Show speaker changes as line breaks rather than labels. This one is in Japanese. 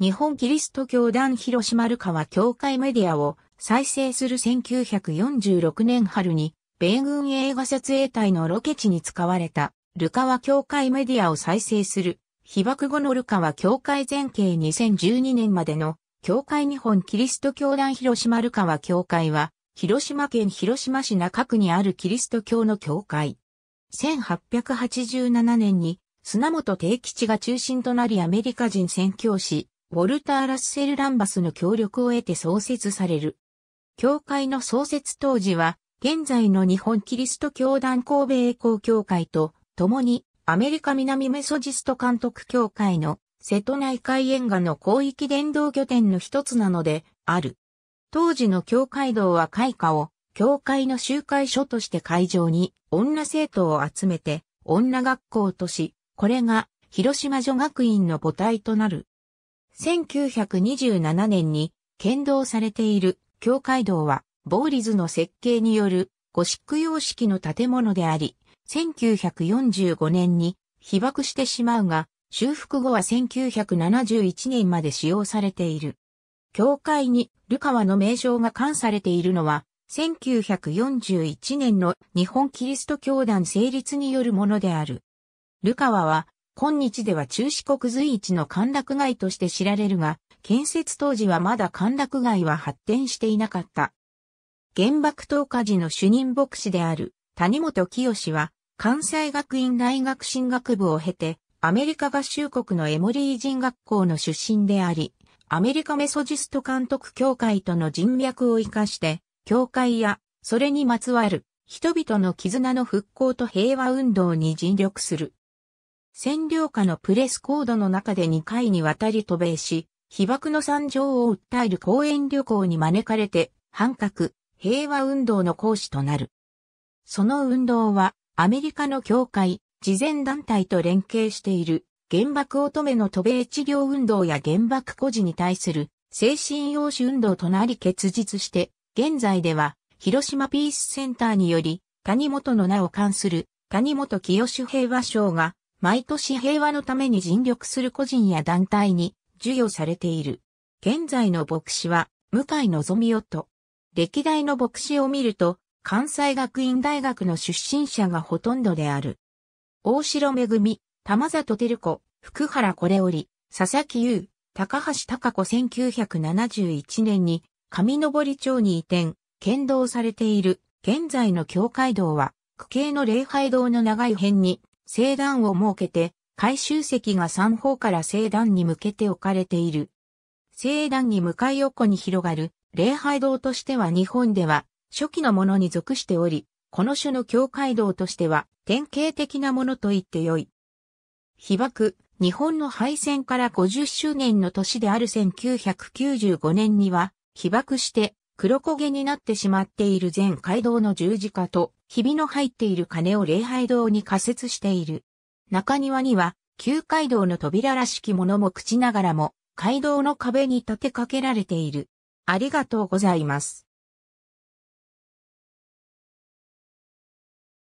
日本キリスト教団広島ルカは教会メディアを再生する1946年春に、米軍映画撮影隊のロケ地に使われた、ルカワ教会メディアを再生する、被爆後のルカワ教会全景2012年までの、教会日本キリスト教団広島ルカワ教会は、広島県広島市中区にあるキリスト教の教会。1887年に、砂本定吉が中心となりアメリカ人宣教師、ウォルター・ラッセル・ランバスの協力を得て創設される。教会の創設当時は、現在の日本キリスト教団神戸栄光教会と共にアメリカ南メソジスト監督協会の瀬戸内海沿岸の広域伝道拠点の一つなのである。当時の教会堂は開花を教会の集会所として会場に女生徒を集めて女学校とし、これが広島女学院の母体となる。1927年に剣道されている教会堂は、ボーリズの設計によるゴシック様式の建物であり、1945年に被爆してしまうが、修復後は1971年まで使用されている。教会にルカワの名称が冠されているのは、1941年の日本キリスト教団成立によるものである。ルカワは今日では中四国随一の歓楽街として知られるが、建設当時はまだ歓楽街は発展していなかった。原爆投下時の主任牧師である谷本清は、関西学院大学進学部を経て、アメリカ合衆国のエモリー人学校の出身であり、アメリカメソジスト監督協会との人脈を活かして、協会や、それにまつわる、人々の絆の復興と平和運動に尽力する。占領下のプレスコードの中で2回にわたり渡米し、被爆の惨状を訴える公園旅行に招かれて、反核、平和運動の講師となる。その運動は、アメリカの教会、慈善団体と連携している、原爆乙女の渡米治療運動や原爆孤児に対する、精神養子運動となり結実して、現在では、広島ピースセンターにより、谷本の名を冠する、谷本清平和賞が、毎年平和のために尽力する個人や団体に授与されている。現在の牧師は、向井望夫と、歴代の牧師を見ると、関西学院大学の出身者がほとんどである。大城恵、玉里照子、福原これおり、佐々木優、高橋隆子1971年に上登町に移転、剣道されている現在の教会道は、区形の礼拝堂の長い辺に聖壇を設けて、回収席が3方から聖壇に向けて置かれている。聖壇に向かい横に広がる礼拝堂としては日本では初期のものに属しており、この種の教会堂としては典型的なものと言ってよい。被爆、日本の敗戦から50周年の年である1995年には、被爆して黒焦げになってしまっている全街道の十字架とひびの入っている鐘を礼拝堂に仮設している。中庭には、旧街道の扉らしきものも口ながらも、街道の壁に立てかけられている。ありがとうございます。